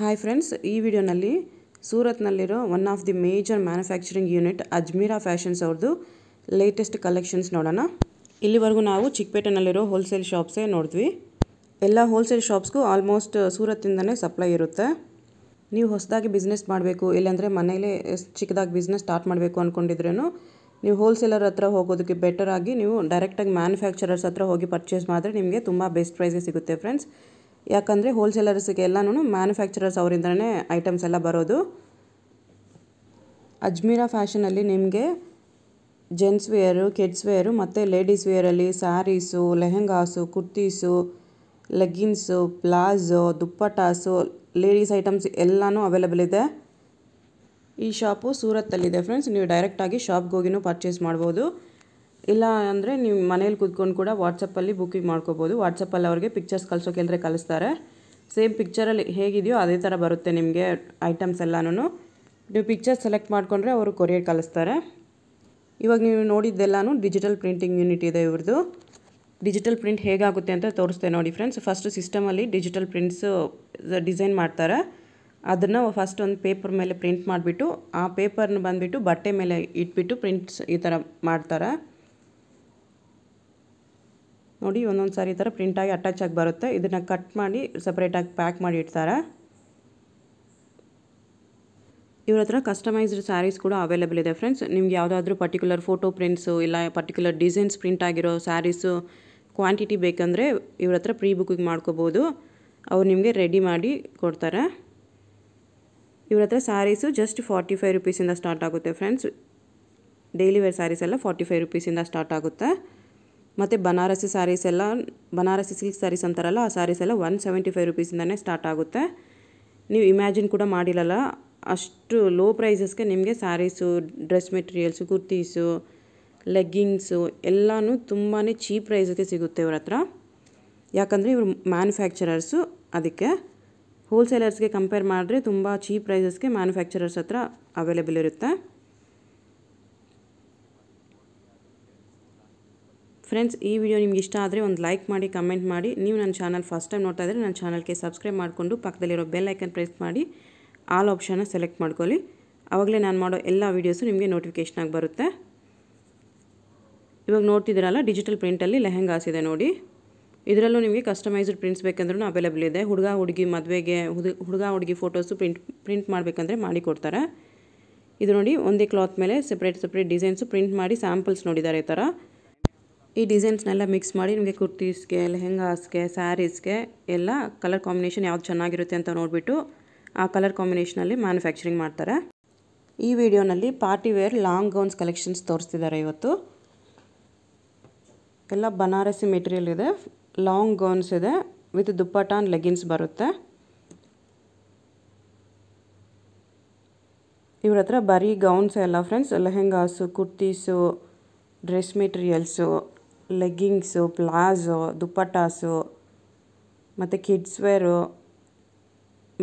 hi friends ಈ ವಿಡಿಯೋನಲ್ಲಿ ಸೂರತ್ನಲ್ಲಿರೋ one of the major manufacturing unit Ajmera fashions ಅವ್ರದ್ದು ಲೇಟೆಸ್ಟ್ ಕಲೆಕ್ಷನ್ಸ್ ನೋಡೋಣ ಇಲ್ಲಿವರೆಗೂ ನಾವು ಚಿಕ್ಕಪೇಟೆನಲ್ಲಿರೋ ಹೋಲ್ಸೇಲ್ ಶಾಪ್ಸೇ ನೋಡಿದ್ವಿ ಎಲ್ಲ ಹೋಲ್ಸೇಲ್ ಶಾಪ್ಸ್ಗೂ ಆಲ್ಮೋಸ್ಟ್ ಸೂರತ್ತಿಂದನೇ ಸಪ್ಲೈ ಇರುತ್ತೆ ನೀವು ಹೊಸದಾಗಿ ಬಿಸ್ನೆಸ್ ಮಾಡಬೇಕು ಇಲ್ಲಾಂದರೆ ಮನೆಯಲ್ಲೇ ಚಿಕ್ಕದಾಗಿ ಬಿಸ್ನೆಸ್ ಸ್ಟಾರ್ಟ್ ಮಾಡಬೇಕು ಅಂದ್ಕೊಂಡಿದ್ರೂ ನೀವು ಹೋಲ್ಸೇಲರ್ ಹತ್ರ ಹೋಗೋದಕ್ಕೆ ಬೆಟರ್ ಆಗಿ ನೀವು ಡೈರೆಕ್ಟಾಗಿ ಮ್ಯಾನುಫ್ಯಾಕ್ಚರರ್ಸ್ ಹತ್ರ ಹೋಗಿ ಪರ್ಚೇಸ್ ಮಾಡಿದ್ರೆ ನಿಮಗೆ ತುಂಬ ಬೆಸ್ಟ್ ಪ್ರೈಸೇ ಸಿಗುತ್ತೆ ಫ್ರೆಂಡ್ಸ್ ಯಾಕಂದರೆ ಹೋಲ್ಸೇಲರ್ಸಿಗೆ ಎಲ್ಲನೂ ಮ್ಯಾನುಫ್ಯಾಕ್ಚರರ್ಸ್ ಅವರಿಂದನೇ ಐಟಮ್ಸ್ ಎಲ್ಲ ಬರೋದು ಅಜ್ಮೀರಾ ಫ್ಯಾಷನಲ್ಲಿ ನಿಮಗೆ ಜೆಂಟ್ಸ್ ವೇರು ಕಿಡ್ಸ್ ವೇರು ಮತ್ತು ಲೇಡೀಸ್ ವೇರಲ್ಲಿ sarees lehengas kurtis leggings palazzo dupattas ladies items ಎಲ್ಲನೂ ಅವೈಲೇಬಲ್ ಇದೆ ಈ ಶಾಪು ಸೂರತ್ತಲ್ಲಿದೆ ಫ್ರೆಂಡ್ಸ್ ನೀವು ಡೈರೆಕ್ಟಾಗಿ ಶಾಪ್ಗೆ ಪರ್ಚೇಸ್ ಮಾಡ್ಬೋದು ಇಲ್ಲ ಅಂದರೆ ನೀವು ಮನೇಲಿ ಕೂತ್ಕೊಂಡು ಕೂಡ ವಾಟ್ಸಪ್ಪಲ್ಲಿ ಬುಕ್ಕಿಂಗ್ ಮಾಡ್ಕೋಬೋದು ವಾಟ್ಸಪ್ಪಲ್ಲಿ ಅವ್ರಿಗೆ ಪಿಕ್ಚರ್ಸ್ ಕಲಿಸೋಕೆ ಅಂದರೆ ಕಲಿಸ್ತಾರೆ ಸೇಮ್ ಪಿಕ್ಚರಲ್ಲಿ ಹೇಗಿದೆಯೋ ಅದೇ ಥರ ಬರುತ್ತೆ ನಿಮಗೆ ಐಟಮ್ಸ್ ಎಲ್ಲನೂ ನೀವು ಪಿಕ್ಚರ್ ಸೆಲೆಕ್ಟ್ ಮಾಡಿಕೊಂಡ್ರೆ ಅವರು ಕೊರಿಯರ್ ಕಲಿಸ್ತಾರೆ ಇವಾಗ ನೀವು ನೋಡಿದ್ದೆಲ್ಲನೂ ಡಿಜಿಟಲ್ ಪ್ರಿಂಟಿಂಗ್ ಯೂನಿಟ್ ಇದೆ ಇವ್ರದ್ದು ಡಿಜಿಟಲ್ ಪ್ರಿಂಟ್ ಹೇಗಾಗುತ್ತೆ ಅಂತ ತೋರಿಸ್ತೆ ನೋಡಿ ಫ್ರೆಂಡ್ಸ್ ಫಸ್ಟ್ ಸಿಸ್ಟಮಲ್ಲಿ ಡಿಜಿಟಲ್ ಪ್ರಿಂಟ್ಸು ಡಿಸೈನ್ ಮಾಡ್ತಾರೆ ಅದನ್ನು ಫಸ್ಟ್ ಒಂದು ಪೇಪರ್ ಮೇಲೆ ಪ್ರಿಂಟ್ ಮಾಡಿಬಿಟ್ಟು ಆ ಪೇಪರ್ನ ಬಂದುಬಿಟ್ಟು ಬಟ್ಟೆ ಮೇಲೆ ಇಟ್ಬಿಟ್ಟು ಪ್ರಿಂಟ್ಸ್ ಈ ಥರ ಮಾಡ್ತಾರೆ ನೋಡಿ ಒಂದೊಂದು ಸಾರಿ ಥರ ಪ್ರಿಂಟಾಗಿ ಅಟ್ಯಾಚ್ ಆಗಿ ಬರುತ್ತೆ ಇದನ್ನು ಕಟ್ ಮಾಡಿ ಸಪ್ರೇಟಾಗಿ ಪ್ಯಾಕ್ ಮಾಡಿ ಇಡ್ತಾರೆ ಇವ್ರ ಹತ್ರ ಕಸ್ಟಮೈಸ್ಡ್ ಸ್ಯಾರೀಸ್ ಕೂಡ ಅವೈಲೇಬಲ್ ಇದೆ ಫ್ರೆಂಡ್ಸ್ ನಿಮ್ಗೆ ಯಾವುದಾದ್ರೂ ಪರ್ಟಿಕ್ಯುಲರ್ ಫೋಟೋ ಪ್ರಿಂಟ್ಸು ಇಲ್ಲ ಪರ್ಟಿಕ್ಯುಲರ್ ಡಿಸೈನ್ಸ್ ಪ್ರಿಂಟ್ ಆಗಿರೋ ಸ್ಯಾರೀಸು ಕ್ವಾಂಟಿಟಿ ಬೇಕಂದರೆ ಇವ್ರ ಹತ್ರ ಪ್ರೀ ಬುಕ್ಕಿಂಗ್ ಮಾಡ್ಕೋಬೋದು ಅವ್ರು ನಿಮಗೆ ರೆಡಿ ಮಾಡಿ ಕೊಡ್ತಾರೆ ಇವ್ರ ಹತ್ರ ಸ್ಯಾರೀಸು ಜಸ್ಟ್ ಫಾರ್ಟಿ ಫೈವ್ ರುಪೀಸಿಂದ ಸ್ಟಾರ್ಟ್ ಆಗುತ್ತೆ ಫ್ರೆಂಡ್ಸ್ ಡೈಲಿ ವೇರ್ ಸ್ಯಾರೀಸ್ ಎಲ್ಲ ಫಾರ್ಟಿ ಫೈವ್ ರುಪೀಸಿಂದ ಸ್ಟಾರ್ಟ್ ಆಗುತ್ತೆ ಮತ್ತು ಬನಾರಸಿ ಸ್ಯಾರೀಸ್ ಎಲ್ಲ ಬನಾರಸಿ ಸಿಲ್ಕ್ ಸ್ಯಾರೀಸ್ ಅಂತಾರಲ್ಲ ಆ ಸ್ಯಾರೀಸ್ ಎಲ್ಲ ಒನ್ ಸೆವೆಂಟಿ ಫೈವ್ ರುಪೀಸಿಂದನೇ ಸ್ಟಾರ್ಟ್ ಆಗುತ್ತೆ ನೀವು ಇಮ್ಯಾಜಿನ್ ಕೂಡ ಮಾಡಿರಲ್ಲ ಅಷ್ಟು ಲೋ ಪ್ರೈಸಸ್ಗೆ ನಿಮಗೆ sarees dress materials kurtis leggings ಎಲ್ಲನೂ ತುಂಬಾ ಚೀಪ್ ಪ್ರೈಸಿಗೆ ಸಿಗುತ್ತೆ ಇವ್ರ ಹತ್ರ ಯಾಕಂದರೆ ಇವರು ಮ್ಯಾನುಫ್ಯಾಕ್ಚರರ್ಸು ಅದಕ್ಕೆ ಹೋಲ್ಸೇಲರ್ಸ್ಗೆ ಕಂಪೇರ್ ಮಾಡಿದ್ರೆ ತುಂಬ ಚೀಪ್ ಪ್ರೈಸಸ್ಗೆ ಮ್ಯಾನುಫ್ಯಾಕ್ಚರರ್ಸ್ ಹತ್ರ ಅವೈಲೇಬಲ್ ಇರುತ್ತೆ ಫ್ರೆಂಡ್ಸ್ ಈ ವಿಡಿಯೋ ನಿಮ್ಗೆ ಇಷ್ಟ ಆದರೆ ಒಂದು ಲೈಕ್ ಮಾಡಿ ಕಮೆಂಟ್ ಮಾಡಿ ನೀವು ನನ್ನ ಚಾನಲ್ ಫಸ್ಟ್ ಟೈಮ್ ನೋಡ್ತಾ ಇದ್ದರೆ ನನ್ನ ಚಾನಲ್ಗೆ ಸಬ್ಸ್ಕ್ರೈಬ್ ಮಾಡಿಕೊಂಡು ಪಕ್ಕದಲ್ಲಿರೋ ಬೆಲ್ ಐಕನ್ ಪ್ರೆಸ್ ಮಾಡಿ ಆಲ್ ಆಪ್ಷನ್ನ ಸೆಲೆಕ್ಟ್ ಮಾಡ್ಕೊಳ್ಳಿ ಆವಾಗಲೇ ನಾನು ಮಾಡೋ ಎಲ್ಲ ವೀಡಿಯೋಸು ನಿಮಗೆ ಆಗಿ ಬರುತ್ತೆ ಇವಾಗ ನೋಡ್ತಿದ್ದೀರಲ್ಲ ಡಿಜಿಟಲ್ ಪ್ರಿಂಟಲ್ಲಿ ಲೆಹೆಂಗ್ ಇದೆ ನೋಡಿ ಇದರಲ್ಲೂ ನಿಮಗೆ ಕಸ್ಟಮೈಸ್ಡ್ ಪ್ರಿಂಟ್ಸ್ ಬೇಕಂದ್ರೂ ಅವೈಲೇಬಲ್ ಇದೆ ಹುಡುಗ ಹುಡುಗಿ ಮದುವೆಗೆ ಹುಡುಗ ಹುಡುಗಿ ಫೋಟೋಸು ಪ್ರಿಂಟ್ ಪ್ರಿಂಟ್ ಮಾಡಬೇಕಂದ್ರೆ ಮಾಡಿ ಕೊಡ್ತಾರೆ ಇದು ನೋಡಿ ಒಂದೇ ಕ್ಲಾತ್ ಮೇಲೆ ಸಪ್ರೇಟ್ ಸಪ್ರೇಟ್ ಡಿಸೈನ್ಸು ಪ್ರಿಂಟ್ ಮಾಡಿ ಸ್ಯಾಂಪಲ್ಸ್ ನೋಡಿದ್ದಾರೆ ಈ ಥರ ಈ ಡಿಸೈನ್ಸ್ನೆಲ್ಲ ಮಿಕ್ಸ್ ಮಾಡಿ ನಿಮಗೆ ಕುರ್ತೀಸ್ಗೆ ಲೆಹೆಂಗಾಸ್ಗೆ ಸ್ಯಾರೀಸ್ಗೆ ಎಲ್ಲ ಕಲರ್ ಕಾಂಬಿನೇಷನ್ ಯಾವ್ದು ಚೆನ್ನಾಗಿರುತ್ತೆ ಅಂತ ನೋಡಿಬಿಟ್ಟು ಆ ಕಲರ್ ಕಾಂಬಿನೇಷನಲ್ಲಿ ಮ್ಯಾನುಫ್ಯಾಕ್ಚರಿಂಗ್ ಮಾಡ್ತಾರೆ ಈ ವಿಡಿಯೋನಲ್ಲಿ party wear long gowns collections ತೋರಿಸ್ತಿದ್ದಾರೆ ಇವತ್ತು ಎಲ್ಲ ಬನಾರಸಿ ಮೆಟೀರಿಯಲ್ ಇದೆ ಲಾಂಗ್ ಗೌನ್ಸ್ ಇದೆ ವಿತ್ ದುಪ್ಪಟ ಆ್ಯಂಡ್ ಲೆಗಿನ್ಸ್ ಬರುತ್ತೆ ಇವ್ರ ಹತ್ರ ಬರೀ ಗೌನ್ಸ್ ಎಲ್ಲ friends lehengas kurtis dress materials leggings palazzo dupattas ಮತ್ತು ಕಿಡ್ಸ್ ವೇರು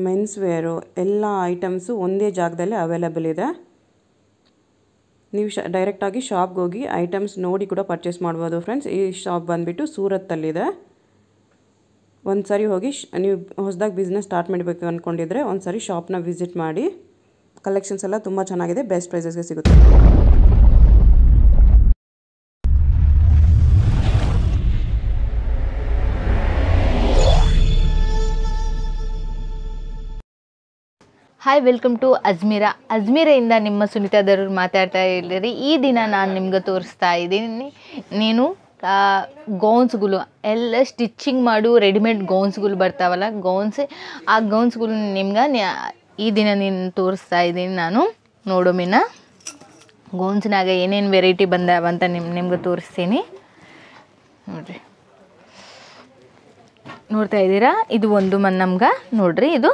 ಮೆನ್ಸ್ ವೇರು ಎಲ್ಲ ಐಟಮ್ಸು ಒಂದೇ ಜಾಗದಲ್ಲಿ ಅವೈಲಬಲ್ ಇದೆ ನೀವು ಶ ಡೈರೆಕ್ಟಾಗಿ ಶಾಪ್ಗೆ ಹೋಗಿ ಐಟಮ್ಸ್ ನೋಡಿ ಕೂಡ ಪರ್ಚೇಸ್ ಮಾಡ್ಬೋದು ಫ್ರೆಂಡ್ಸ್ ಈ ಶಾಪ್ ಬಂದುಬಿಟ್ಟು ಸೂರತ್ತಲ್ಲಿದೆ ಒಂದು ಸಾರಿ ಹೋಗಿ ಶ್ ನೀವು ಹೊಸದಾಗಿ ಬಿಸ್ನೆಸ್ ಸ್ಟಾರ್ಟ್ ಮಾಡಬೇಕು ಅಂದ್ಕೊಂಡಿದ್ರೆ ಒಂದು ಸಾರಿ ಶಾಪ್ನ ವಿಸಿಟ್ ಮಾಡಿ ಕಲೆಕ್ಷನ್ಸ್ ಎಲ್ಲ ತುಂಬ ಚೆನ್ನಾಗಿದೆ ಬೆಸ್ಟ್ ಪ್ರೈಸಸ್ಗೆ ಸಿಗುತ್ತೆ ಹಾಯ್ ವೆಲ್ಕಮ್ ಟು ಅಜ್ಮೀರಾ ಅಜ್ಮೀರೆಯಿಂದ ನಿಮ್ಮ ಸುನಿತಾ ದರೂರ್ ಮಾತಾಡ್ತಾ ಇದ್ದೀರಿ ಈ ದಿನ ನಾನು ನಿಮ್ಗೆ ತೋರಿಸ್ತಾ ಇದ್ದೀನಿ ನೀನು ಗೌನ್ಸ್ಗಳು ಎಲ್ಲ ಸ್ಟಿಚ್ಚಿಂಗ್ ಮಾಡು ರೆಡಿಮೇಡ್ ಗೌನ್ಸ್ಗಳು ಬರ್ತಾವಲ್ಲ ಗೌನ್ಸ್ ಆ ಗೌನ್ಸ್ಗಳು ನಿಮ್ಗೆ ಈ ದಿನ ನೀನು ತೋರಿಸ್ತಾ ಇದ್ದೀನಿ ನಾನು ನೋಡೋ ಗೌನ್ಸ್ನಾಗ ಏನೇನು ವೆರೈಟಿ ಬಂದಾವಂತ ನಿಮ್ಮ ನಿಮ್ಗೆ ತೋರಿಸ್ತೀನಿ ನೋಡಿರಿ ನೋಡ್ತಾ ಇದ್ದೀರಾ ಇದು ಒಂದು ಮನ್ ನಮ್ಗೆ ನೋಡ್ರಿ ಇದು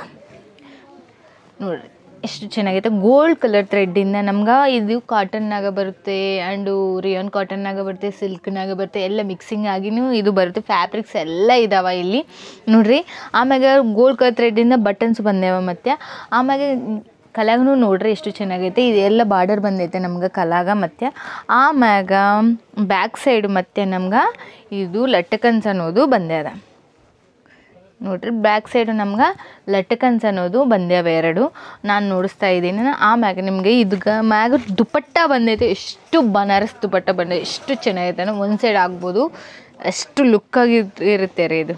ನೋಡ್ರಿ ಎಷ್ಟು ಚೆನ್ನಾಗೈತೆ ಗೋಲ್ಡ್ ಕಲರ್ ಥ್ರೆಡ್ಡಿಂದ ನಮ್ಗೆ ಇದು ಕಾಟನ್ನಾಗ ಬರುತ್ತೆ ಆ್ಯಂಡು ರಿಯಾನ್ ಕಾಟನ್ನಾಗ ಬರುತ್ತೆ ಸಿಲ್ಕ್ನಾಗ ಬರುತ್ತೆ ಎಲ್ಲ ಮಿಕ್ಸಿಂಗ್ ಆಗಿನೂ ಇದು ಬರುತ್ತೆ ಫ್ಯಾಬ್ರಿಕ್ಸ್ ಎಲ್ಲ ಇದಾವೆ ಇಲ್ಲಿ ನೋಡ್ರಿ ಆಮ್ಯಾಗ ಗೋಲ್ಡ್ ಕಲರ್ ಥ್ರೆಡ್ಡಿಂದ ಬಟನ್ಸ್ ಬಂದೇವ ಮತ್ತು ಆಮ್ಯಾಗೆ ಕಲಾಗೂ ನೋಡ್ರಿ ಎಷ್ಟು ಚೆನ್ನಾಗೈತೆ ಇದೆಲ್ಲ ಬಾರ್ಡರ್ ಬಂದೈತೆ ನಮ್ಗೆ ಕಲಾಗ ಮತ್ತು ಆಮ್ಯಾಗ ಬ್ಯಾಕ್ ಸೈಡ್ ಮತ್ತು ನಮ್ಗೆ ಇದು ಲಟ್ಟಕನ್ಸ್ ಅನ್ನೋದು ಅದ ನೋಡ್ರಿ ಬ್ಯಾಕ್ ಸೈಡು ನಮ್ಗೆ ಲಟಕನ್ಸ್ ಅನ್ನೋದು ಬಂದ್ಯಾವ ಎರಡು ನಾನು ನೋಡಿಸ್ತಾ ಇದ್ದೀನಿ ಆಮ್ಯಾಗ ನಿಮಗೆ ಇದು ಮ್ಯಾಗ ದುಪ್ಪಟ್ಟ ಬಂದೈತೆ ಎಷ್ಟು ಬನಾರಸ್ ದುಪಟ್ಟ ಬಂದೈತೆ ಎಷ್ಟು ಚೆನ್ನಾಗಿದೆ ಒಂದು ಸೈಡ್ ಆಗ್ಬೋದು ಎಷ್ಟು ಲುಕ್ಕಾಗಿ ಇರುತ್ತೆ ರೀ ಇದು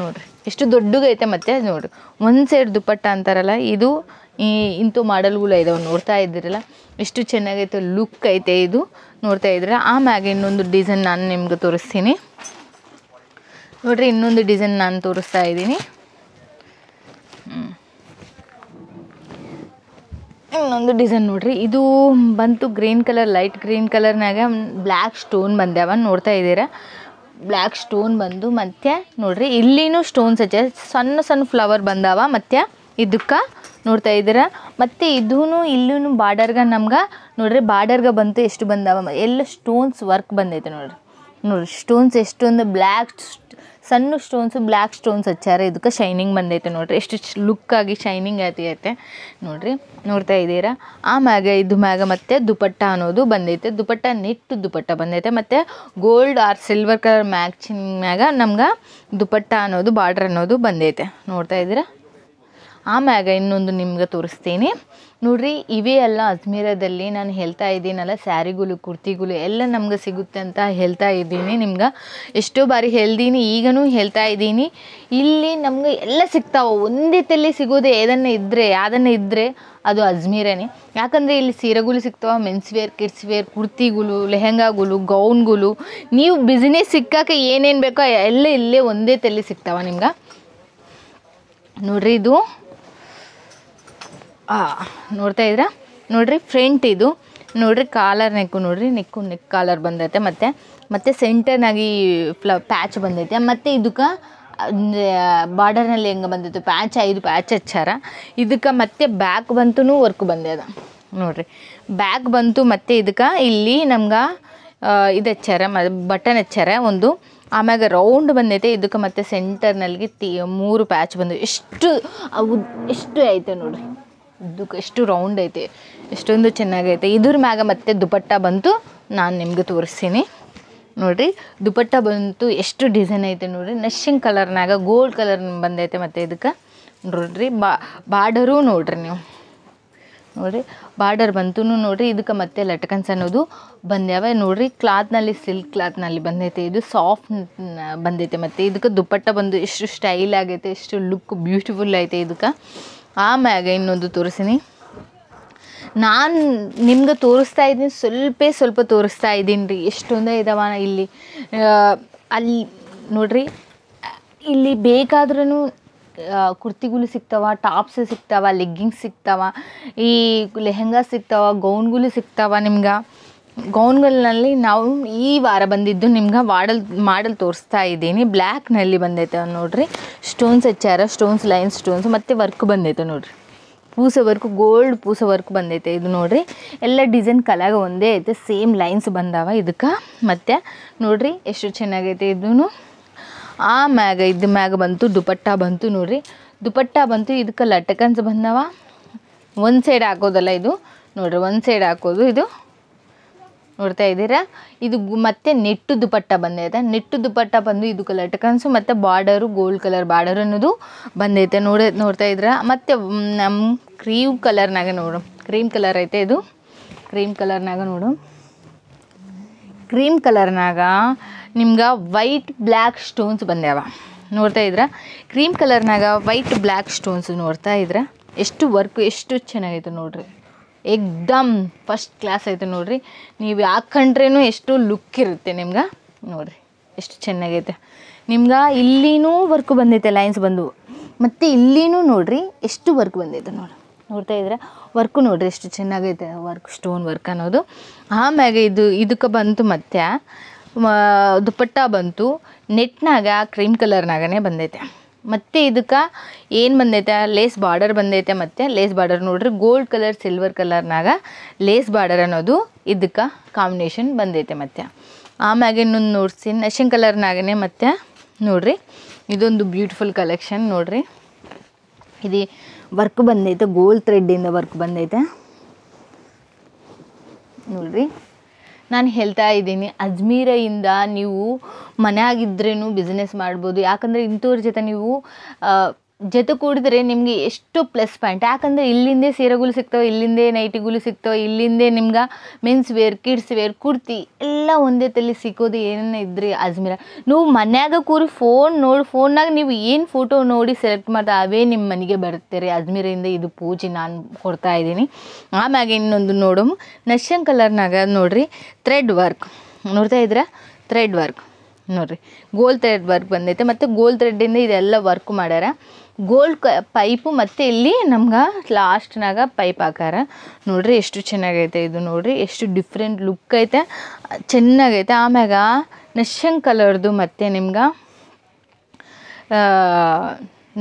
ನೋಡಿರಿ ಎಷ್ಟು ದೊಡ್ಡಗೈತೆ ಮತ್ತೆ ನೋಡಿರಿ ಒಂದು ಸೈಡ್ ದುಪ್ಪಟ್ಟ ಅಂತಾರಲ್ಲ ಇದು ಈ ಇಂಥ ಮಾಡಲ್ಗಳು ಇದಾವೆ ನೋಡ್ತಾ ಇದ್ದೀರಲ್ಲ ಎಷ್ಟು ಚೆನ್ನಾಗೈತೆ ಲುಕ್ ಐತೆ ಇದು ನೋಡ್ತಾ ಆ ಆಮ್ಯಾಗ ಇನ್ನೊಂದು ಡಿಸೈನ್ ನಾನು ನಿಮ್ಗೆ ತೋರಿಸ್ತೀನಿ ನೋಡ್ರಿ ಇನ್ನೊಂದು ಡಿಸೈನ್ ನಾನು ತೋರಿಸ್ತಾ ಇದ್ದೀನಿ ಇನ್ನೊಂದು ಡಿಸೈನ್ ನೋಡ್ರಿ ಇದು ಬಂತು ಗ್ರೀನ್ ಕಲರ್ ಲೈಟ್ ಗ್ರೀನ್ ಕಲರ್ನಾಗ ಬ್ಲ್ಯಾಕ್ ಸ್ಟೋನ್ ಬಂದ್ಯಾವ ನೋಡ್ತಾ ಇದ್ದೀರಾ ಬ್ಲ್ಯಾಕ್ ಸ್ಟೋನ್ ಬಂದು ಮತ್ತೆ ನೋಡ್ರಿ ಇಲ್ಲಿನೂ ಸ್ಟೋನ್ಸ್ ಹಚ್ಚ ಸಣ್ಣ ಸಣ್ಣ ಫ್ಲವರ್ ಬಂದಾವ ಮತ್ತೆ ಇದಕ್ಕೆ ನೋಡ್ತಾ ಇದ್ದೀರ ಮತ್ತು ಇದೂ ಇಲ್ಲೂ ಬಾರ್ಡರ್ಗ ನಮ್ಗೆ ನೋಡ್ರಿ ಬಾರ್ಡರ್ಗ ಬಂತು ಎಷ್ಟು ಬಂದಾವ ಎಲ್ಲ ಸ್ಟೋನ್ಸ್ ವರ್ಕ್ ಬಂದೈತೆ ನೋಡ್ರಿ ನೋಡ್ರಿ ಸ್ಟೋನ್ಸ್ ಎಷ್ಟೊಂದು ಬ್ಲ್ಯಾಕ್ ಸಣ್ಣ ಸ್ಟೋನ್ಸು ಬ್ಲ್ಯಾಕ್ ಸ್ಟೋನ್ಸ್ ಹಚ್ಚಾರ ಇದಕ್ಕೆ ಶೈನಿಂಗ್ ಬಂದೈತೆ ನೋಡಿರಿ ಎಷ್ಟು ಲುಕ್ಕಾಗಿ ಶೈನಿಂಗ್ ಐತೆ ನೋಡಿರಿ ನೋಡ್ತಾ ಆ ಮ್ಯಾಗ ಇದು ಮ್ಯಾಗ ಮತ್ತು ದುಪಟ್ಟ ಅನ್ನೋದು ಬಂದೈತೆ ದುಪಟ್ಟ ನೆಟ್ಟು ದುಪಟ್ಟ ಬಂದೈತೆ ಮತ್ತು gold or silver colour matching ಮ್ಯಾಗ ನಮ್ಗೆ ದುಪಟ್ಟ ಅನ್ನೋದು ಬಾರ್ಡ್ರ್ ಅನ್ನೋದು ಬಂದೈತೆ ನೋಡ್ತಾ ಇದ್ದೀರಾ ಮ್ಯಾಗ ಇನ್ನೊಂದು ನಿಮ್ಗೆ ತೋರಿಸ್ತೀನಿ ನೋಡ್ರಿ ಇವೇ ಅಲ್ಲ ಅಜ್ಮೀರದಲ್ಲಿ ನಾನು ಹೇಳ್ತಾ ಇದ್ದೀನಲ್ಲ ಸ್ಯಾರಿಗಳು ಕುರ್ತಿಗಳು ಎಲ್ಲ ನಮ್ಗೆ ಸಿಗುತ್ತೆ ಅಂತ ಹೇಳ್ತಾ ಇದ್ದೀನಿ ನಿಮ್ಗೆ ಎಷ್ಟೋ ಬಾರಿ ಹೇಳ್ದೀನಿ ಈಗನೂ ಹೇಳ್ತಾ ಇದ್ದೀನಿ ಇಲ್ಲಿ ನಮ್ಗೆ ಎಲ್ಲ ಸಿಗ್ತಾವೆ ಒಂದೇ ತಲೆ ಸಿಗೋದು ಏದನ್ನ ಇದ್ದರೆ ಯಾವ್ದನ್ನು ಇದ್ದರೆ ಅದು ಅಜ್ಮೀರನೇ ಯಾಕಂದರೆ ಇಲ್ಲಿ ಸೀರೆಗಳು ಸಿಗ್ತಾವೆ ಮೆನ್ಸ್ ವೇರ್ ಕಿಡ್ಸ್ ವೇರ್ ಕುರ್ತಿಗಳು ಲೆಹೆಂಗಾಗಳು ಗೌನ್ಗಳು ನೀವು ಬಿಸ್ನೆಸ್ ಸಿಕ್ಕಾಕೆ ಏನೇನು ಬೇಕೋ ಎಲ್ಲ ಇಲ್ಲೇ ಒಂದೇ ತಲೆ ಸಿಗ್ತಾವೆ ನಿಮ್ಗೆ ನೋಡ್ರಿ ಇದು ನೋಡ್ತಾ ಇದ್ರೆ ನೋಡಿರಿ ಫ್ರಂಟ್ ಇದು ನೋಡ್ರಿ ಕಾಲರ್ ನೆಕ್ಕು ನೋಡಿರಿ ನೆಕ್ಕು ನೆಕ್ ಕಾಲರ್ ಬಂದೈತೆ ಮತ್ತು ಮತ್ತೆ ಸೆಂಟರ್ನಾಗಿ ಫ್ಲ ಪ್ಯಾಚ್ ಬಂದೈತೆ ಮತ್ತು ಇದಕ್ಕೆ ಬಾರ್ಡರ್ನಲ್ಲಿ ಹೆಂಗೆ ಬಂದಿತ್ತು ಪ್ಯಾಚ್ ಐದು ಪ್ಯಾಚ್ ಹಚ್ಚಾರ ಇದಕ್ಕೆ ಮತ್ತೆ ಬ್ಯಾಕ್ ಬಂತು ವರ್ಕ್ ಬಂದಿದೆ ನೋಡ್ರಿ ಬ್ಯಾಕ್ ಬಂತು ಮತ್ತು ಇದಕ್ಕೆ ಇಲ್ಲಿ ನಮ್ಗೆ ಇದು ಹಚ್ಚಾರ ಮ ಬಟನ್ ಹಚ್ಚಾರ ಒಂದು ಆಮ್ಯಾಗ ರೌಂಡ್ ಬಂದೈತೆ ಇದಕ್ಕೆ ಮತ್ತೆ ಸೆಂಟರ್ನಲ್ಲಿ ತಿ ಮೂರು ಪ್ಯಾಚ್ ಬಂದು ಎಷ್ಟು ಅವು ಎಷ್ಟು ಐತೆ ನೋಡ್ರಿ ಎಷ್ಟು ರೌಂಡ್ ಐತೆ ಎಷ್ಟೊಂದು ಚೆನ್ನಾಗೈತೆ ಇದ್ರ ಮ್ಯಾಗ ಮತ್ತೆ ದುಪಟ್ಟ ಬಂತು ನಾನು ನಿಮಗೆ ತೋರಿಸ್ತೀನಿ ನೋಡ್ರಿ ದುಪಟ್ಟ ಬಂತು ಎಷ್ಟು ಡಿಸೈನ್ ಐತೆ ನೋಡಿರಿ ನಶಿಂಗ್ ಕಲರ್ನಾಗ ಗೋಲ್ಡ್ ಕಲರ್ ಬಂದೈತೆ ಮತ್ತು ಇದಕ್ಕೆ ನೋಡ್ರಿ ಬಾ ಬಾರ್ಡರು ನೋಡ್ರಿ ನೀವು ನೋಡಿರಿ ಬಾರ್ಡರ್ ಬಂತು ನೋಡಿರಿ ಇದಕ್ಕೆ ಮತ್ತೆ ಲಟ್ಕನ್ಸ್ ಅನ್ನೋದು ಬಂದ್ಯಾವೆ ನೋಡ್ರಿ ಕ್ಲಾತ್ನಲ್ಲಿ ಸಿಲ್ಕ್ ಕ್ಲಾತ್ನಲ್ಲಿ ಬಂದೈತೆ ಇದು ಸಾಫ್ಟ್ ಬಂದೈತೆ ಮತ್ತು ಇದಕ್ಕೆ ದುಪಟ್ಟ ಬಂದು ಎಷ್ಟು ಸ್ಟೈಲ್ ಆಗೈತೆ ಎಷ್ಟು ಲುಕ್ ಬ್ಯೂಟಿಫುಲ್ ಐತೆ ಇದಕ್ಕೆ ಆಮ್ಯಾಗ ಇನ್ನೊಂದು ತೋರಿಸಿನಿ ನಾನು ನಿಮ್ಗೆ ತೋರಿಸ್ತಾ ಇದ್ದೀನಿ ಸ್ವಲ್ಪೇ ಸ್ವಲ್ಪ ತೋರಿಸ್ತಾ ಇದ್ದೀನಿ ರೀ ಎಷ್ಟೊಂದೇ ಇದಾವ ಇಲ್ಲಿ ಅಲ್ಲಿ ನೋಡ್ರಿ ಇಲ್ಲಿ ಬೇಕಾದ್ರೂ ಕುರ್ತಿಗಳು ಸಿಗ್ತಾವ ಟಾಪ್ಸ್ ಸಿಗ್ತಾವ ಲೆಗ್ಗಿಂಗ್ಸ್ ಸಿಗ್ತಾವ ಈ ಲೆಹೆಂಗಾ ಸಿಗ್ತಾವ ಗೌನ್ಗಳು ಸಿಗ್ತಾವ ನಿಮ್ಗೆ ಗೌನ್ಗಳಲ್ಲಿ ನಾವು ಈ ವಾರ ಬಂದಿದ್ದು ನಿಮ್ಗೆ ವಾಡಲ್ ಮಾಡಲ್ ತೋರಿಸ್ತಾ ಇದ್ದೀನಿ ಬ್ಲ್ಯಾಕ್ನಲ್ಲಿ ಬಂದೈತೆ ನೋಡ್ರಿ ಸ್ಟೋನ್ಸ್ ಹಚ್ಚಾರ ಸ್ಟೋನ್ಸ್ ಲೈನ್ ಸ್ಟೋನ್ಸ್ ಮತ್ತು ವರ್ಕ್ ಬಂದೈತೆ ನೋಡ್ರಿ ಪೂಸ ವರ್ಕ್ ಗೋಲ್ಡ್ ಪೂಸ ವರ್ಕ್ ಬಂದೈತೆ ಇದು ನೋಡ್ರಿ ಎಲ್ಲ ಡಿಸೈನ್ ಕಲಾಗ ಒಂದೇ ಐತೆ ಸೇಮ್ ಲೈನ್ಸ್ ಬಂದಾವ ಇದಕ್ಕೆ ಮತ್ತು ನೋಡ್ರಿ ಎಷ್ಟು ಚೆನ್ನಾಗೈತೆ ಇದೂ ಆ ಮ್ಯಾಗ ಇದು ಮ್ಯಾಗ ಬಂತು ದುಪಟ್ಟ ಬಂತು ನೋಡ್ರಿ ದುಪಟ್ಟ ಬಂತು ಇದಕ್ಕೆ ಲಟಕನ್ಸ್ ಬಂದಾವ ಒಂದು ಸೈಡ್ ಹಾಕೋದಲ್ಲ ಇದು ನೋಡ್ರಿ ಒಂದು ಸೈಡ್ ಹಾಕೋದು ಇದು ನೋಡ್ತಾ ಇದ್ದೀರಾ ಇದು ಮತ್ತೆ ನೆಟ್ಟು ದುಪಟ್ಟ ಬಂದೈತೆ ನೆಟ್ಟು ದುಪಟ್ಟ ಬಂದು ಇದು ಕಲರ್ ಟಕನ್ಸು ಮತ್ತು ಬಾರ್ಡರು ಗೋಲ್ಡ್ ಕಲರ್ ಬಾರ್ಡರ್ ಅನ್ನೋದು ಬಂದೈತೆ ನೋಡ ನೋಡ್ತಾ ಇದ್ದೀರಾ ಮತ್ತು ನಮ್ಮ ಕ್ರೀಮ್ ಕಲರ್ನಾಗ ನೋಡು ಕ್ರೀಮ್ ಕಲರ್ ಐತೆ ಇದು ಕ್ರೀಮ್ ಕಲರ್ನಾಗ ನೋಡು ಕ್ರೀಮ್ ಕಲರ್ನಾಗ ನಿಮ್ಗೆ ವೈಟ್ ಬ್ಲ್ಯಾಕ್ ಸ್ಟೋನ್ಸ್ ಬಂದ್ಯಾವ ನೋಡ್ತಾ ಇದ್ರ ಕ್ರೀಮ್ ಕಲರ್ನಾಗ ವೈಟ್ ಬ್ಲ್ಯಾಕ್ ಸ್ಟೋನ್ಸ್ ನೋಡ್ತಾ ಇದ್ರ ಎಷ್ಟು ವರ್ಕ್ ಎಷ್ಟು ಚೆನ್ನಾಗೈತೆ ನೋಡ್ರಿ ಎಕ್ದಮ್ ಫಸ್ಟ್ ಕ್ಲಾಸ್ ಐತೆ ನೋಡಿರಿ ನೀವು ಯಾಕಂಡ್ರೇನು ಎಷ್ಟು ಲುಕ್ ಇರುತ್ತೆ ನಿಮ್ಗೆ ನೋಡಿರಿ ಎಷ್ಟು ಚೆನ್ನಾಗೈತೆ ನಿಮ್ಗೆ ಇಲ್ಲಿನೂ ವರ್ಕ್ ಬಂದೈತೆ ಲೈನ್ಸ್ ಬಂದು ಮತ್ತು ಇಲ್ಲಿನೂ ನೋಡಿರಿ ಎಷ್ಟು ವರ್ಕ್ ಬಂದೈತೆ ನೋಡಿ ನೋಡ್ತಾ ಇದ್ರೆ ವರ್ಕು ನೋಡಿರಿ ಎಷ್ಟು ಚೆನ್ನಾಗೈತೆ ವರ್ಕ್ ಸ್ಟೋನ್ ವರ್ಕ್ ಅನ್ನೋದು ಆಮ್ಯಾಗ ಇದು ಇದಕ್ಕೆ ಬಂತು ಮತ್ತೆ ದುಪ್ಪಟ್ಟ ಬಂತು ನೆಟ್ನಾಗ ಕ್ರೀಮ್ ಕಲರ್ನಾಗನೇ ಬಂದೈತೆ ಮತ್ತು ಇದಕ್ಕೆ ಏನು ಬಂದೈತೆ ಲೇಸ್ ಬಾರ್ಡರ್ ಬಂದೈತೆ ಮತ್ತು ಲೇಸ್ ಬಾರ್ಡರ್ ನೋಡ್ರಿ ಗೋಲ್ಡ್ ಕಲರ್ ಸಿಲ್ವರ್ ಕಲರ್ನಾಗ ಲೇಸ್ ಬಾರ್ಡರ್ ಅನ್ನೋದು ಇದಕ್ಕೆ ಕಾಂಬಿನೇಷನ್ ಬಂದೈತೆ ಮತ್ತು ಆಮ್ಯಾಗೆ ಇನ್ನೊಂದು ನೋಡ್ಸಿ ನಶಿನ್ ಕಲರ್ನಾಗೇ ಮತ್ತು ನೋಡ್ರಿ ಇದೊಂದು ಬ್ಯೂಟಿಫುಲ್ ಕಲೆಕ್ಷನ್ ನೋಡ್ರಿ ಇದು ವರ್ಕ್ ಬಂದೈತೆ ಗೋಲ್ಡ್ ಥ್ರೆಡ್ಡಿಂದ ವರ್ಕ್ ಬಂದೈತೆ ನೋಡ್ರಿ ನಾನು ಹೇಳ್ತಾ ಇದ್ದೀನಿ ಅಜ್ಮೀರೆಯಿಂದ ನೀವು ಮನೆಯಾಗಿದ್ರೂ ಬಿಸ್ನೆಸ್ ಮಾಡ್ಬೋದು ಯಾಕಂದರೆ ಇಂಥವ್ರ ಜೊತೆ ನೀವು ಜೊತೆ ಕೂಡಿದ್ರೆ ನಿಮಗೆ ಎಷ್ಟು ಪ್ಲಸ್ ಪಾಯಿಂಟ್ ಯಾಕಂದರೆ ಇಲ್ಲಿಂದೇ ಸೀರೆಗಳು ಸಿಗ್ತವೆ ಇಲ್ಲಿಂದೇ ನೈಟಿಗಳು ಸಿಗ್ತವೆ ಇಲ್ಲಿಂದೇ ನಿಮ್ಗೆ men's wear kids wear kurti ಎಲ್ಲ ಒಂದೇ ತಲೆ ಸಿಕ್ಕೋದು ಏನೇನು ಇದ್ರಿ ಅಜ್ಮೀರ ನೀವು ಮನ್ಯಾಗ ಕೂರಿ ಫೋನ್ ನೋಡಿ ಫೋನ್ನಾಗ ನೀವು ಏನು ಫೋಟೋ ನೋಡಿ ಸೆಲೆಕ್ಟ್ ಮಾಡ್ತಾ ಅವೇ ನಿಮ್ಮ ಮನೆಗೆ ರೀ ಅಜ್ಮೀರಿಂದ ಇದು ಪೂಜೆ ನಾನು ಕೊಡ್ತಾ ಇದ್ದೀನಿ ಆಮ್ಯಾಗೆ ಇನ್ನೊಂದು ನೋಡೋಮು ನಶ್ಯಂ ಕಲರ್ನಾಗ ನೋಡ್ರಿ ಥ್ರೆಡ್ ವರ್ಕ್ ನೋಡ್ತಾ ಇದ್ರೆ ಥ್ರೆಡ್ ವರ್ಕ್ ನೋಡಿರಿ ಗೋಲ್ ಥ್ರೆಡ್ ವರ್ಕ್ ಬಂದೈತೆ ಮತ್ತು ಗೋಲ್ ಥ್ರೆಡ್ಡಿಂದ ಇದೆಲ್ಲ ವರ್ಕ್ ಮಾಡ್ಯಾರ ಗೋಲ್ಡ್ ಕ ಪೈಪು ಮತ್ತು ಇಲ್ಲಿ ನಮ್ಗೆ ಲಾಸ್ಟ್ನಾಗ ಪೈಪ್ ಹಾಕಾರ ನೋಡ್ರಿ ಎಷ್ಟು ಚೆನ್ನಾಗೈತೆ ಇದು ನೋಡ್ರಿ ಎಷ್ಟು ಡಿಫ್ರೆಂಟ್ ಲುಕ್ ಐತೆ ಚೆನ್ನಾಗೈತೆ ಆಮ್ಯಾಗ ನಶಂಗ್ ಕಲರ್ದು ಮತ್ತು ನಿಮ್ಗೆ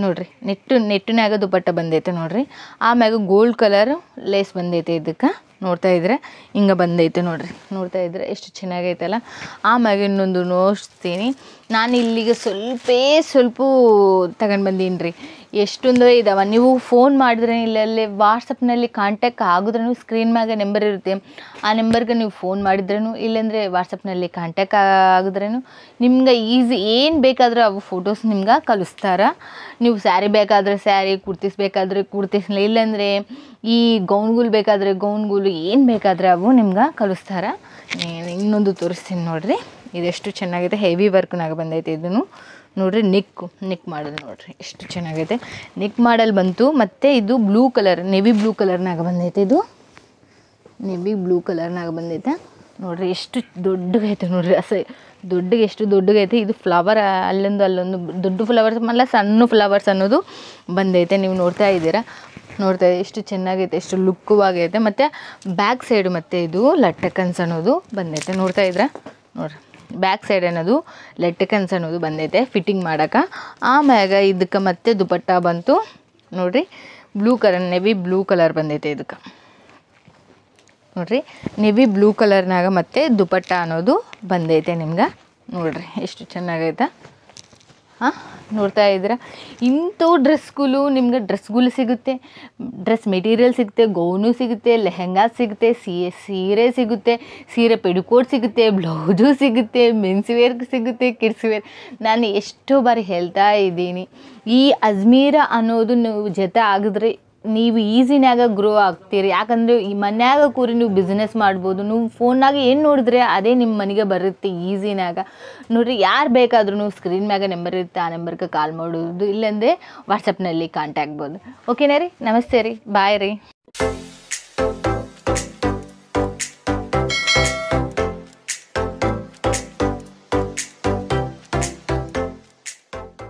ನೋಡ್ರಿ ನೆಟ್ಟು ನೆಟ್ಟಿನಾಗ ದುಪ್ಪಟ್ಟ ಬಂದೈತೆ ನೋಡ್ರಿ ಆಮ್ಯಾಗ ಗೋಲ್ಡ್ ಕಲರ್ ಲೇಸ್ ಬಂದೈತೆ ಇದಕ್ಕೆ ನೋಡ್ತಾ ಇದ್ರೆ ಹಿಂಗೆ ಬಂದೈತೆ ನೋಡಿರಿ ನೋಡ್ತಾ ಇದ್ರೆ ಎಷ್ಟು ಚೆನ್ನಾಗೈತಲ್ಲ ಆಮ್ಯಾಗ ಇನ್ನೊಂದು ನೋಡ್ತೀನಿ ನಾನು ಇಲ್ಲಿಗೆ ಸ್ವಲ್ಪೇ ಸ್ವಲ್ಪ ತಗೊಂಡು ಬಂದೀನಿ ರೀ ಎಷ್ಟೊಂದು ಇದಾವೆ ನೀವು ಫೋನ್ ಮಾಡಿದ್ರೆ ಇಲ್ಲಲ್ಲಿ ವಾಟ್ಸಪ್ನಲ್ಲಿ ಕಾಂಟ್ಯಾಕ್ಟ್ ಆಗಿದ್ರೂ ಸ್ಕ್ರೀನ್ ಮ್ಯಾಗ ನಂಬರ್ ಇರುತ್ತೆ ಆ ನಂಬರ್ಗೆ ನೀವು ಫೋನ್ ಮಾಡಿದ್ರೂ ಇಲ್ಲಾಂದರೆ ವಾಟ್ಸಪ್ನಲ್ಲಿ ಕಾಂಟ್ಯಾಕ್ಟ್ ಆಗಿದ್ರೂ ನಿಮ್ಗೆ ಈಸಿ ಏನು ಬೇಕಾದರೂ ಅವು ಫೋಟೋಸ್ ನಿಮ್ಗೆ ಕಲಿಸ್ತಾರೆ ನೀವು ಸ್ಯಾರಿ ಬೇಕಾದರೆ ಸ್ಯಾರಿ ಕುರ್ತೀಸ್ ಬೇಕಾದರೆ ಕುರ್ತಿಸ್ ಇಲ್ಲಾಂದರೆ ಈ ಗೌನ್ಗಳು ಬೇಕಾದರೆ ಗೌನ್ಗಳು ಏನು ಬೇಕಾದರೆ ಅವು ನಿಮ್ಗೆ ಕಲಿಸ್ತಾರೆ ಇನ್ನೊಂದು ತೋರಿಸ್ತೀನಿ ನೋಡಿರಿ ಇದೆಷ್ಟು ಚೆನ್ನಾಗಿದೆ ಹೆವಿ ವರ್ಕ್ನಾಗ ಬಂದೈತೆ ಇದನ್ನು ನೋಡ್ರಿ ನಿಕ್ಕು ನಿಕ್ ಮಾಡಲ್ ನೋಡಿರಿ ಎಷ್ಟು ಚೆನ್ನಾಗೈತೆ ನಿಕ್ ಮಾಡಲ್ ಬಂತು ಮತ್ತು ಇದು ಬ್ಲೂ ಕಲರ್ ನೆವಿ ಬ್ಲೂ ಕಲರ್ನಾಗ ಬಂದೈತೆ ಇದು ನೆವಿ ಬ್ಲೂ ಕಲರ್ನಾಗ ಬಂದೈತೆ ನೋಡ್ರಿ ಎಷ್ಟು ದೊಡ್ಡಗೈತೆ ನೋಡ್ರಿ ಅಸ ದೊಡ್ಡಗೆ ಎಷ್ಟು ದೊಡ್ಡಗೈತೆ ಇದು ಫ್ಲವರ್ ಅಲ್ಲೊಂದು ಅಲ್ಲೊಂದು ದೊಡ್ಡ ಫ್ಲವರ್ಸ್ ಮಲ್ಲ ಸಣ್ಣ ಫ್ಲವರ್ಸ್ ಅನ್ನೋದು ಬಂದೈತೆ ನೀವು ನೋಡ್ತಾ ಇದ್ದೀರಾ ನೋಡ್ತಾ ಎಷ್ಟು ಚೆನ್ನಾಗೈತೆ ಎಷ್ಟು ಆಗೈತೆ ಮತ್ತು ಬ್ಯಾಕ್ ಸೈಡ್ ಮತ್ತು ಇದು ಲಟ್ಟಕನ್ಸ್ ಅನ್ನೋದು ಬಂದೈತೆ ನೋಡ್ತಾ ಇದ್ದೀರಾ ನೋಡ್ರಿ ಬ್ಯಾಕ್ ಸೈಡ್ ಅನ್ನೋದು ಲೆಟ್ಟಕನ್ಸ್ ಅನ್ನೋದು ಬಂದೈತೆ ಫಿಟ್ಟಿಂಗ್ ಮಾಡೋಕೆ ಆಮ್ಯಾಗ ಇದಕ್ಕೆ ಮತ್ತೆ ದುಪಟ್ಟ ಬಂತು ನೋಡಿರಿ blue colour navy blue colour ಬಂದೈತೆ ಇದಕ್ಕೆ ನೋಡಿರಿ ನೆವಿ ಬ್ಲೂ ಕಲರ್ನಾಗ ಮತ್ತೆ ದುಪಟ್ಟ ಅನ್ನೋದು ಬಂದೈತೆ ನಿಮ್ಗೆ ನೋಡಿರಿ ಎಷ್ಟು ಚೆನ್ನಾಗೈತೆ ಹಾಂ ನೋಡ್ತಾ ಇದ್ದೀರಾ ಇಂಥ ಡ್ರೆಸ್ಗಳು ನಿಮ್ಗೆ ಡ್ರೆಸ್ಗಳು ಸಿಗುತ್ತೆ ಡ್ರೆಸ್ ಮೆಟೀರಿಯಲ್ ಸಿಗುತ್ತೆ ಗೌನು ಸಿಗುತ್ತೆ ಲೆಹೆಂಗಾ ಸಿಗುತ್ತೆ ಸೀರೆ ಸೀರೆ ಸಿಗುತ್ತೆ ಸೀರೆ ಪೆಡಿಕೋಟ್ ಸಿಗುತ್ತೆ ಬ್ಲೌಸು ಸಿಗುತ್ತೆ ಮೆನ್ಸ್ ವೇರ್ ಸಿಗುತ್ತೆ ಕಿಡ್ಸ್ ವೇರ್ ನಾನು ಎಷ್ಟೋ ಬಾರಿ ಹೇಳ್ತಾ ಇದ್ದೀನಿ ಈ ಅಜ್ಮೀರ ಅನ್ನೋದು ನೀವು ಜೊತೆ ಆಗಿದ್ರೆ ನೀವು ಈಸಿನಾಗ ಗ್ರೋ ಆಗ್ತೀರಿ ಯಾಕಂದರೆ ಈ ಮನ್ಯಾಗ ಕೂರಿ ನೀವು ಬಿಸ್ನೆಸ್ ಮಾಡ್ಬೋದು ನೀವು ಫೋನ್ನಾಗ ಏನು ನೋಡಿದ್ರೆ ಅದೇ ನಿಮ್ಮ ಮನೆಗೆ ಬರುತ್ತೆ ಈಸಿನಾಗ ನೋಡಿರಿ ಯಾರು ಬೇಕಾದ್ರೂ ಸ್ಕ್ರೀನ್ ಮ್ಯಾಗ ನಂಬರ್ ಇರುತ್ತೆ ಆ ನಂಬರ್ಗೆ ಕಾಲ್ ಮಾಡೋದು ಇಲ್ಲಂದರೆ ವಾಟ್ಸಪ್ನಲ್ಲಿ ಕಾಂಟ್ಯಾಕ್ಟ್ಬೋದು ಆಗ್ಬೋದು ಓಕೆನಾ ರೀ ನಮಸ್ತೆ ರೀ ಬಾಯ್ ರೀ